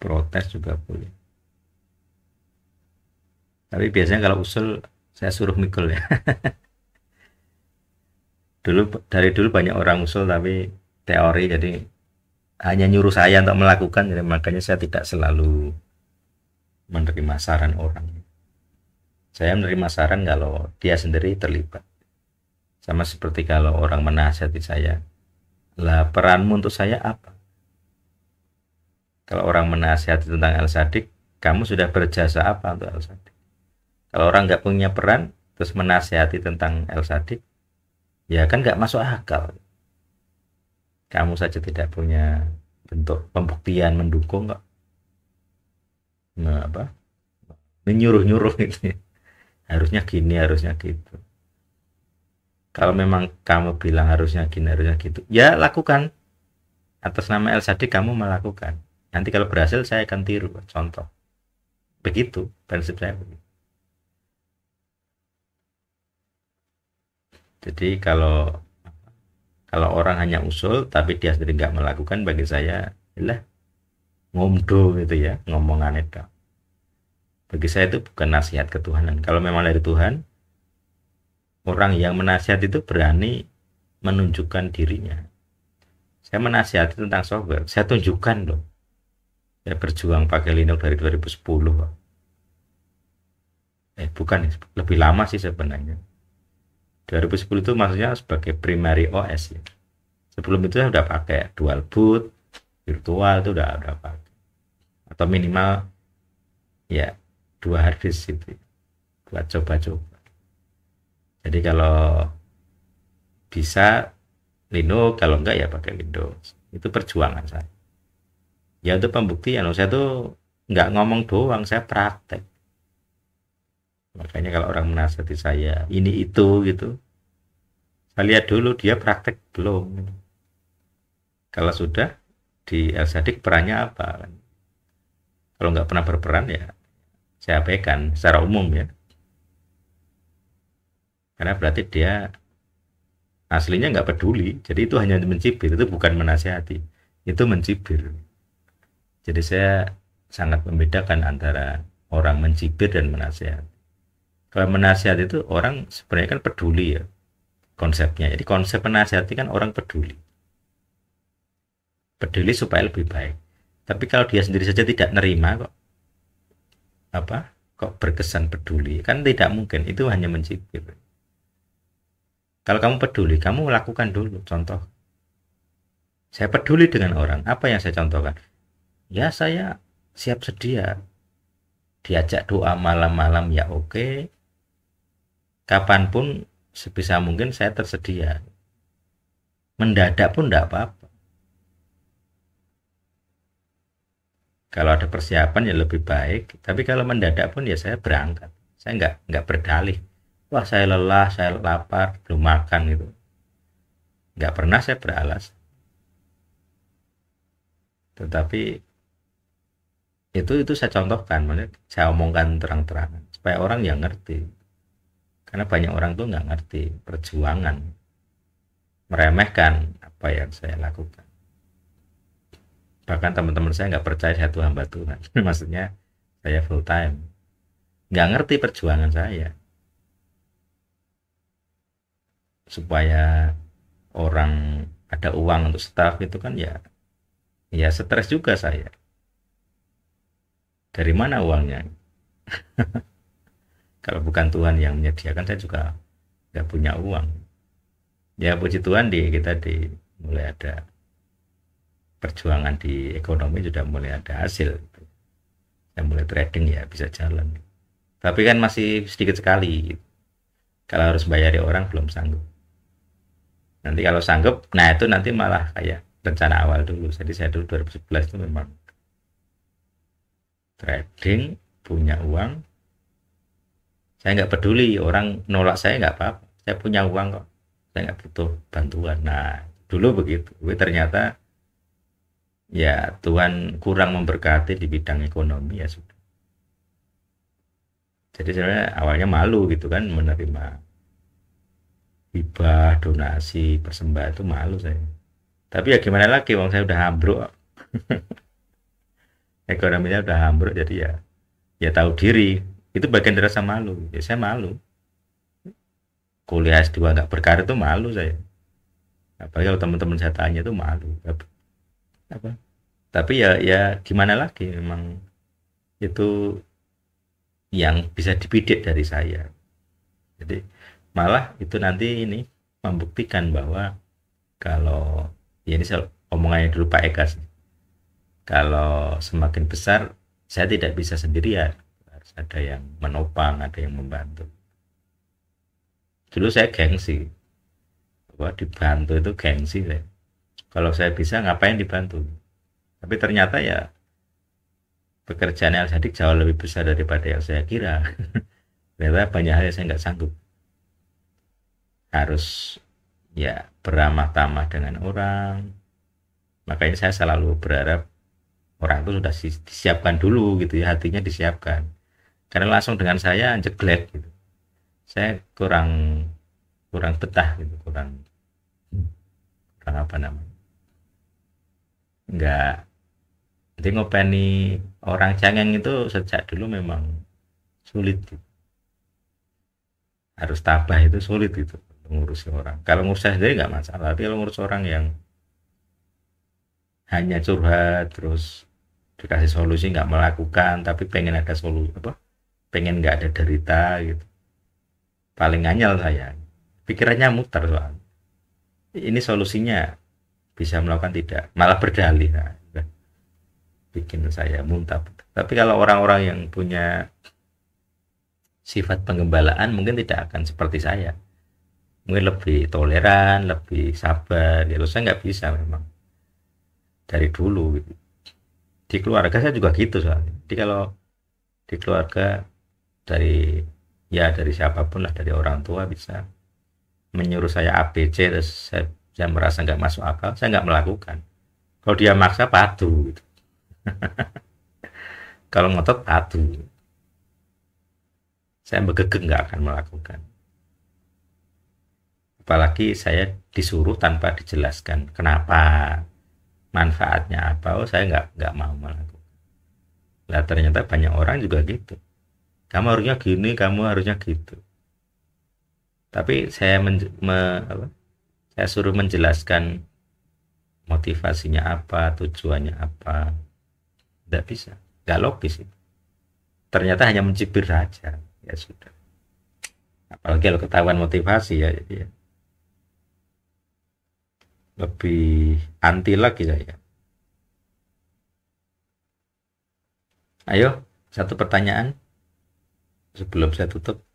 protes juga boleh tapi biasanya kalau usul saya suruh mikul ya dulu dari dulu banyak orang usul tapi teori jadi hanya nyuruh saya untuk melakukan jadi makanya saya tidak selalu menerima saran orang saya menerima saran kalau dia sendiri terlibat sama seperti kalau orang menasihati saya lah peranmu untuk saya apa kalau orang menasihati tentang El Sadik, kamu sudah berjasa apa untuk El Sadik? Kalau orang nggak punya peran, terus menasihati tentang El Sadik, ya kan nggak masuk akal. Kamu saja tidak punya bentuk pembuktian mendukung kok. Nah, apa? Menyuruh-nyuruh gitu Harusnya gini, harusnya gitu. Kalau memang kamu bilang harusnya gini, harusnya gitu, ya lakukan. Atas nama El Sadik kamu melakukan nanti kalau berhasil saya akan tiru contoh begitu prinsip saya jadi kalau kalau orang hanya usul tapi dia sendiri nggak melakukan bagi saya lah ngomdo gitu ya ngomongan itu bagi saya itu bukan nasihat ketuhanan kalau memang dari Tuhan orang yang menasihat itu berani menunjukkan dirinya saya menasihati tentang software saya tunjukkan dong saya berjuang pakai Linux dari 2010 eh bukan ya, lebih lama sih sebenarnya 2010 itu maksudnya sebagai primary OS ya. sebelum itu saya udah pakai dual boot virtual itu udah udah pakai atau minimal ya dua hard disk itu ya, buat coba-coba jadi kalau bisa Linux kalau enggak ya pakai Windows itu perjuangan saya ya itu pembuktian loh saya tuh nggak ngomong doang saya praktek makanya kalau orang menasihati saya ini itu gitu saya lihat dulu dia praktek belum kalau sudah di El Sadik perannya apa kalau nggak pernah berperan ya saya abaikan secara umum ya karena berarti dia aslinya nggak peduli jadi itu hanya mencibir itu bukan menasihati itu mencibir jadi saya sangat membedakan antara orang mencibir dan menasihat. Kalau menasihat itu orang sebenarnya kan peduli ya konsepnya. Jadi konsep menasihati kan orang peduli. Peduli supaya lebih baik. Tapi kalau dia sendiri saja tidak nerima kok apa? Kok berkesan peduli? Kan tidak mungkin. Itu hanya mencibir. Kalau kamu peduli, kamu lakukan dulu contoh. Saya peduli dengan orang. Apa yang saya contohkan? ya saya siap sedia diajak doa malam-malam ya oke okay. kapanpun sebisa mungkin saya tersedia mendadak pun tidak apa-apa kalau ada persiapan ya lebih baik tapi kalau mendadak pun ya saya berangkat saya nggak nggak berdalih wah saya lelah saya lapar belum makan itu nggak pernah saya beralas tetapi itu itu saya contohkan maksudnya saya omongkan terang-terangan supaya orang yang ngerti karena banyak orang tuh nggak ngerti perjuangan meremehkan apa yang saya lakukan bahkan teman-teman saya nggak percaya saya tuh hamba Tuhan maksudnya saya full time nggak ngerti perjuangan saya supaya orang ada uang untuk staff itu kan ya ya stres juga saya dari mana uangnya kalau bukan Tuhan yang menyediakan saya juga nggak punya uang ya puji Tuhan di kita di mulai ada perjuangan di ekonomi sudah mulai ada hasil saya mulai trading ya bisa jalan tapi kan masih sedikit sekali kalau harus bayari orang belum sanggup nanti kalau sanggup nah itu nanti malah kayak rencana awal dulu jadi saya dulu 2011 itu memang trading punya uang saya nggak peduli orang nolak saya nggak apa-apa saya punya uang kok saya nggak butuh bantuan nah dulu begitu tapi ternyata ya Tuhan kurang memberkati di bidang ekonomi ya sudah jadi sebenarnya awalnya malu gitu kan menerima hibah donasi persembahan itu malu saya tapi ya gimana lagi uang saya udah ambruk ekonominya udah ambruk jadi ya ya tahu diri itu bagian dari rasa malu ya saya malu kuliah S2 nggak berkarir itu malu saya apalagi kalau teman-teman saya tanya itu malu apa, apa tapi ya ya gimana lagi memang itu yang bisa dipidik dari saya jadi malah itu nanti ini membuktikan bahwa kalau ya ini saya omongannya dulu Pak Eka sih kalau semakin besar saya tidak bisa sendirian harus ada yang menopang ada yang membantu dulu saya gengsi bahwa dibantu itu gengsi deh. kalau saya bisa ngapain dibantu tapi ternyata ya pekerjaan yang Sadik jauh lebih besar daripada yang saya kira ternyata banyak hal yang saya nggak sanggup harus ya beramah tamah dengan orang makanya saya selalu berharap orang itu sudah disiapkan dulu gitu ya hatinya disiapkan karena langsung dengan saya jeglek gitu saya kurang kurang betah gitu kurang kurang apa namanya Enggak. jadi ngopeni orang cangeng itu sejak dulu memang sulit gitu. harus tabah itu sulit itu mengurusi orang kalau ngurus saya sendiri enggak masalah tapi kalau ngurus orang yang hanya curhat terus dikasih solusi nggak melakukan tapi pengen ada solusi apa pengen nggak ada derita gitu paling nganyal saya pikirannya muter soal ini solusinya bisa melakukan tidak malah berdalih nah, bikin saya muntah tapi kalau orang-orang yang punya sifat penggembalaan mungkin tidak akan seperti saya mungkin lebih toleran lebih sabar ya saya nggak bisa memang dari dulu gitu di keluarga saya juga gitu soalnya jadi kalau di keluarga dari ya dari siapapun lah dari orang tua bisa menyuruh saya ABC terus saya, saya merasa nggak masuk akal saya nggak melakukan kalau dia maksa patuh gitu. kalau ngotot patuh saya bergegek nggak akan melakukan apalagi saya disuruh tanpa dijelaskan kenapa manfaatnya apa oh saya nggak nggak mau melakukan lah ternyata banyak orang juga gitu kamu harusnya gini kamu harusnya gitu tapi saya men, me, apa, saya suruh menjelaskan motivasinya apa tujuannya apa tidak bisa nggak logis itu ternyata hanya mencibir saja ya sudah apalagi kalau ketahuan motivasi ya ya lebih anti lagi saya. Ayo, satu pertanyaan sebelum saya tutup.